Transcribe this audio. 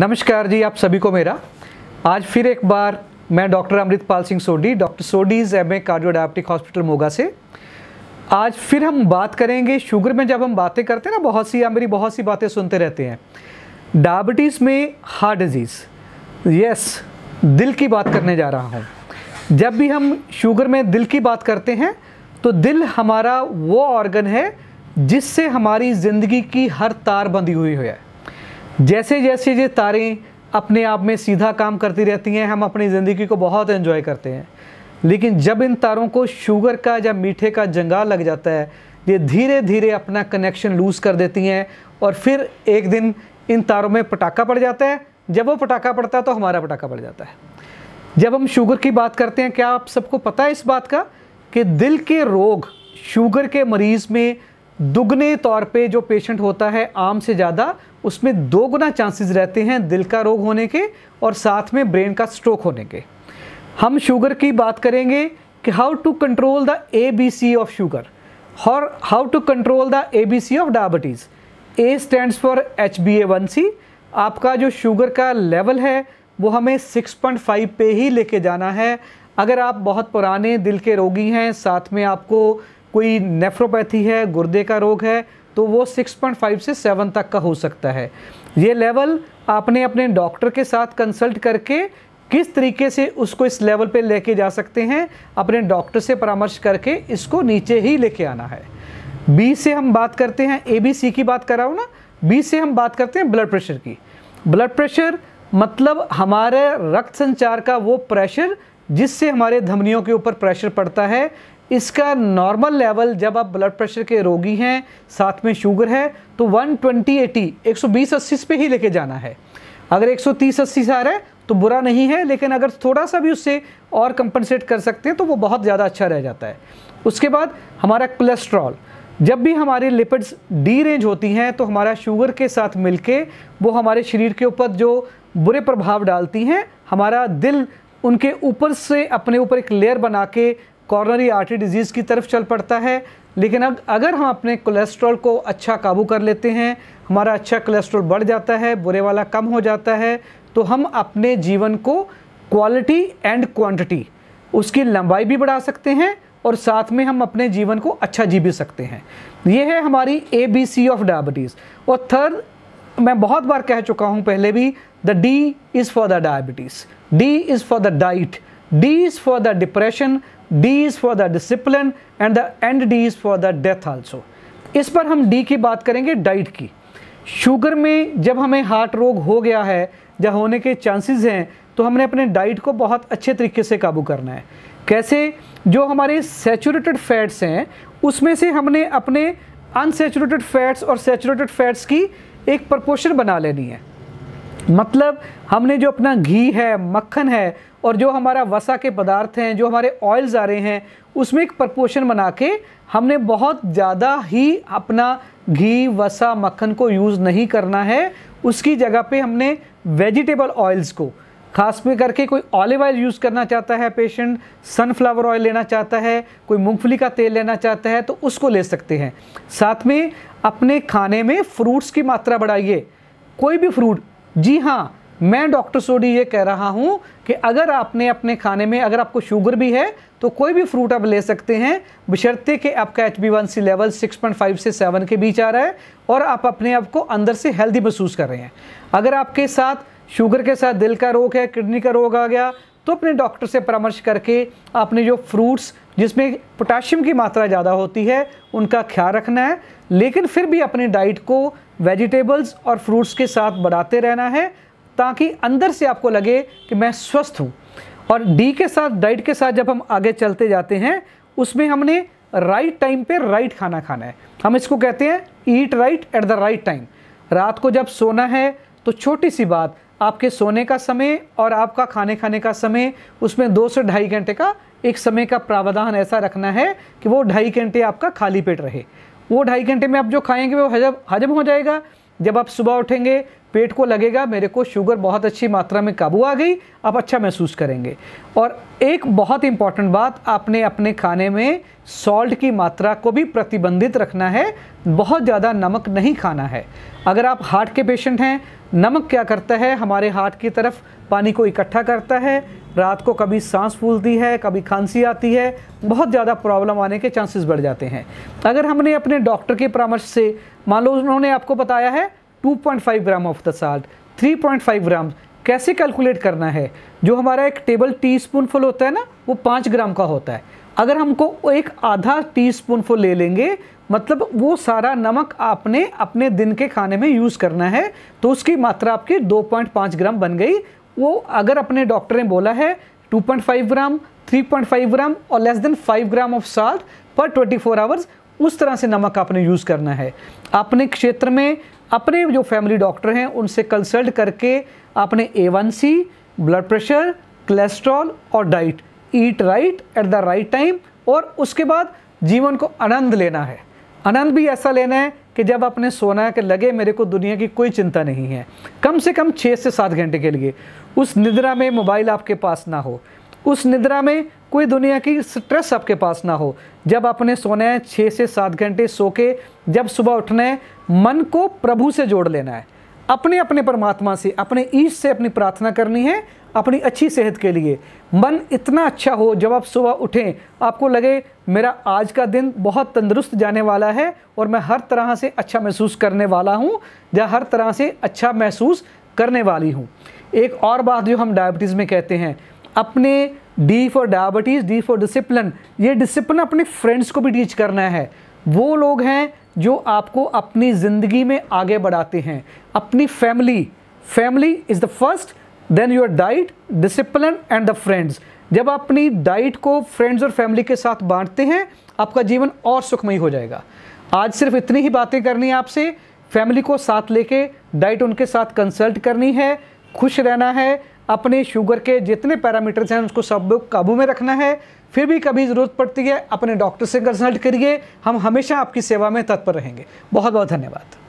नमस्कार जी आप सभी को मेरा आज फिर एक बार मैं doctor Amritpal Singh Sodhi doctor Sodhi's M A cardiodiabetic hospital Moga से आज फिर हम बात करेंगे शुगर में जब हम बातें करते हैं ना बहुत सी या मेरी बहुत सी बातें सुनते रहते हैं डायबिटीज़ में हार्ट डिजीज़ यस दिल की बात करने जा रहा हूँ जब भी हम शुगर में दिल की बात करते हैं तो दिल हमारा वो ऑर्गन है जिससे हमारी ज़िंदगी की हर तार बंधी हुई है जैसे जैसे ये तारें अपने आप में सीधा काम करती रहती हैं हम अपनी ज़िंदगी को बहुत इन्जॉय करते हैं लेकिन जब इन तारों को शुगर का या मीठे का जंगा लग जाता है ये धीरे धीरे अपना कनेक्शन लूज़ कर देती हैं और फिर एक दिन इन तारों में पटाखा पड़ जाता है जब वो पटाखा पड़ता है तो हमारा पटाखा पड़ जाता है जब हम शुगर की बात करते हैं क्या आप सबको पता है इस बात का कि दिल के रोग शुगर के मरीज़ में दुगने तौर पे जो पेशेंट होता है आम से ज़्यादा उसमें दो गुना चांसेस रहते हैं दिल का रोग होने के और साथ में ब्रेन का स्ट्रोक होने के हम शुगर की बात करेंगे कि how to control the A B C of sugar और how to control the A B C of diabetes A stands for H B A one C आपका जो शुगर का लेवल है वो हमें 6.5 पे ही लेके जाना है अगर आप बहुत पुराने दिल के रोगी हैं साथ में आपको कोई नेफ्रोपैथी है गुर्दे का रोग है तो वो 6.5 से 7 तक का हो सकता है ये लेवल आपने अपने डॉक्टर के साथ कंसल्ट करके किस तरीके से उसको इस लेवल पे लेके जा सकते हैं अपने डॉक्टर से परामर्श करके इसको नीचे ही लेके आना है बी से हम बात करते हैं ए बी सी की बात हूँ ना बी से हम बात करते हैं ब्लड प्रेशर की ब्लड प्रेशर मतलब हमारे रक्त संचार का वो प्रेशर जिससे हमारे धमनियों के ऊपर प्रेशर पड़ता है इसका नॉर्मल लेवल जब आप ब्लड प्रेशर के रोगी हैं साथ में शुगर है तो 120 80 120 अस्सी पे ही लेके जाना है अगर 130 80 से आ रहा है तो बुरा नहीं है लेकिन अगर थोड़ा सा भी उससे और कंपनसेट कर सकते हैं तो वो बहुत ज़्यादा अच्छा रह जाता है उसके बाद हमारा कोलेस्ट्रॉल जब भी हमारे लिपिड्स डी रेंज होती हैं तो हमारा शुगर के साथ मिलके वो हमारे शरीर के ऊपर जो बुरे प्रभाव डालती हैं हमारा दिल उनके ऊपर से अपने ऊपर एक लेयर बना के कॉर्नरी आर्टरी डिजीज़ की तरफ चल पड़ता है लेकिन अब अगर हम अपने कोलेस्ट्रॉल को अच्छा काबू कर लेते हैं हमारा अच्छा कोलेस्ट्रॉल बढ़ जाता है बुरे वाला कम हो जाता है तो हम अपने जीवन को क्वालिटी एंड क्वांटिटी उसकी लंबाई भी बढ़ा सकते हैं और साथ में हम अपने जीवन को अच्छा जी भी सकते हैं ये है हमारी A B C of diabetes और थर्ड मैं बहुत बार कह चुका हूँ पहले भी the D is for the diabetes D is for the diet D is for the depression, D is for the discipline and the end D is for the death also. इस पर हम D की बात करेंगे diet की sugar में जब हमें हार्ट रोग हो गया है या होने के चांसेस हैं तो हमने अपने डाइट को बहुत अच्छे तरीके से काबू करना है कैसे जो हमारे सेचूरेटेड फैट्स हैं उसमें से हमने अपने अनसेचूरेटेड फैट्स और सेचूरेटेड फैट्स की एक प्रपोशन बना लेनी है मतलब हमने जो अपना घी है मक्खन है और जो हमारा वसा के पदार्थ हैं जो हमारे ऑयल्स आ रहे हैं उसमें एक प्रपोर्शन बना के हमने बहुत ज़्यादा ही अपना घी वसा मक्खन को यूज़ नहीं करना है उसकी जगह पे हमने वेजिटेबल ऑयल्स को खास में करके कोई ऑलिव ऑयल यूज़ करना चाहता है पेशेंट सनफ्लावर ऑयल लेना चाहता है कोई मूंगफली का तेल लेना चाहता है तो उसको ले सकते हैं साथ में अपने खाने में फ्रूट्स की मात्रा बढ़ाइए कोई भी फ्रूट जी हाँ मैं डॉक्टर सोडी ये कह रहा हूँ कि अगर आपने अपने खाने में अगर आपको शुगर भी है तो कोई भी फ्रूट आप ले सकते हैं बशर्ते कि आपका H B one C level 6.5 से 7 के बीच आ रहा है और आप अपने आप को अंदर से हेल्दी महसूस कर रहे हैं अगर आपके साथ शुगर के साथ दिल का रोग है किडनी का रोग आ गया तो अपने डॉक्टर से परामर्श करके आपने जो फ्रूट्स जिसमें पोटाशियम की मात्रा ज़्यादा होती है उनका ख्याल रखना है लेकिन फिर भी अपने डाइट को वेजिटेबल्स और फ्रूट्स के साथ बढ़ाते रहना है ताकि अंदर से आपको लगे कि मैं स्वस्थ हूँ और डी के साथ डाइट के साथ जब हम आगे चलते जाते हैं उसमें हमने राइट टाइम पे राइट खाना खाना है हम इसको कहते हैं eat right at the right time रात को जब सोना है तो छोटी सी बात आपके सोने का समय और आपका खाने खाने का समय उसमें दो से ढाई घंटे का एक समय का प्रावधान ऐसा रखना है कि वो ढाई घंटे आपका खाली पेट रहे वो ढाई घंटे में आप जो खाएंगे वो हजम हजम हो जाएगा जब आप सुबह उठेंगे पेट को लगेगा मेरे को शुगर बहुत अच्छी मात्रा में काबू आ गई आप अच्छा महसूस करेंगे और एक बहुत इंपॉर्टेंट बात आपने अपने खाने में सॉल्ट की मात्रा को भी प्रतिबंधित रखना है बहुत ज़्यादा नमक नहीं खाना है अगर आप हार्ट के पेशेंट हैं नमक क्या करता है हमारे हार्ट की तरफ पानी को इकट्ठा करता है रात को कभी सांस फूलती है कभी खांसी आती है बहुत ज़्यादा प्रॉब्लम आने के चांसेस बढ़ जाते हैं अगर हमने अपने डॉक्टर के परामर्श से मान लो उन्होंने आपको बताया है 2.5 gram of the salt 3.5 gram कैसे कैलकुलेट करना है जो हमारा एक टेबल टी स्पूनफुल होता है ना वो पाँच ग्राम का होता है अगर हमको एक आधा टी स्पूनफुल ले लेंगे मतलब वो सारा नमक आपने अपने दिन के खाने में यूज़ करना है तो उसकी मात्रा आपकी 2.5 ग्राम बन गई वो अगर अपने डॉक्टर ने बोला है 2.5 ग्राम 3.5 ग्राम और less than 5 gram of salt पर 24 फोर आवर्स उस तरह से नमक आपने यूज़ करना है अपने क्षेत्र में अपने जो फैमिली डॉक्टर हैं उनसे कंसल्ट करके आपने A one C blood pressure cholesterol और diet eat right at the right time और उसके बाद जीवन को आनंद लेना है आनंद भी ऐसा लेना है कि जब आपने सोना के लगे मेरे को दुनिया की कोई चिंता नहीं है कम से कम छः से सात घंटे के लिए उस निद्रा में मोबाइल आपके पास ना हो उस निद्रा में कोई दुनिया की स्ट्रेस आपके पास ना हो जब आपने सोना है छः से सात घंटे सो के जब सुबह उठना है मन को प्रभु से जोड़ लेना है अपने अपने परमात्मा से अपने ईश से अपनी प्रार्थना करनी है अपनी अच्छी सेहत के लिए मन इतना अच्छा हो जब आप सुबह उठें आपको लगे मेरा आज का दिन बहुत तंदुरुस्त जाने वाला है और मैं हर तरह से अच्छा महसूस करने वाला हूँ या हर तरह से अच्छा महसूस करने वाली हूँ एक और बात जो हम डायबिटीज़ में कहते हैं अपने D for diabetes D for discipline ये डिसिप्लिन अपने फ्रेंड्स को भी टीच करना है वो लोग हैं जो आपको अपनी ज़िंदगी में आगे बढ़ाते हैं अपनी family family is the first then your diet discipline and the friends जब आप अपनी डाइट को फ्रेंड्स और फैमिली के साथ बांटते हैं आपका जीवन और सुखमयी हो जाएगा आज सिर्फ इतनी ही बातें करनी है आपसे फैमिली को साथ लेके डाइट उनके साथ कंसल्ट करनी है खुश रहना है अपने शुगर के जितने पैरामीटर्स हैं उसको सब काबू में रखना है फिर भी कभी ज़रूरत पड़ती है अपने डॉक्टर से कंसल्ट करिए हम हमेशा आपकी सेवा में तत्पर रहेंगे बहुत बहुत धन्यवाद